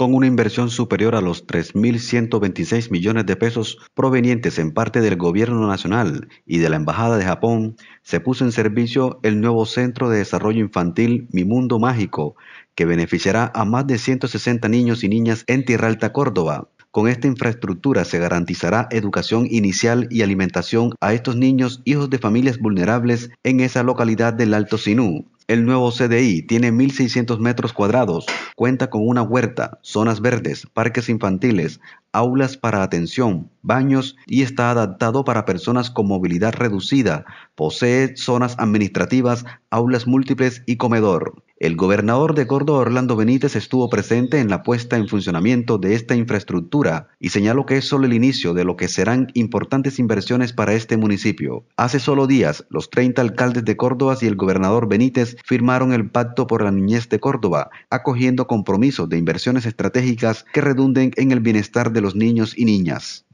con una inversión superior a los 3.126 millones de pesos provenientes en parte del Gobierno Nacional y de la Embajada de Japón, se puso en servicio el nuevo Centro de Desarrollo Infantil Mi Mundo Mágico, que beneficiará a más de 160 niños y niñas en Tierra Alta, Córdoba. Con esta infraestructura se garantizará educación inicial y alimentación a estos niños hijos de familias vulnerables en esa localidad del Alto Sinú. El nuevo CDI tiene 1.600 metros cuadrados, cuenta con una huerta, zonas verdes, parques infantiles, aulas para atención, baños y está adaptado para personas con movilidad reducida. Posee zonas administrativas, aulas múltiples y comedor. El gobernador de Córdoba, Orlando Benítez, estuvo presente en la puesta en funcionamiento de esta infraestructura y señaló que es solo el inicio de lo que serán importantes inversiones para este municipio. Hace solo días, los 30 alcaldes de Córdoba y el gobernador Benítez firmaron el Pacto por la Niñez de Córdoba, acogiendo compromisos de inversiones estratégicas que redunden en el bienestar de los niños y niñas.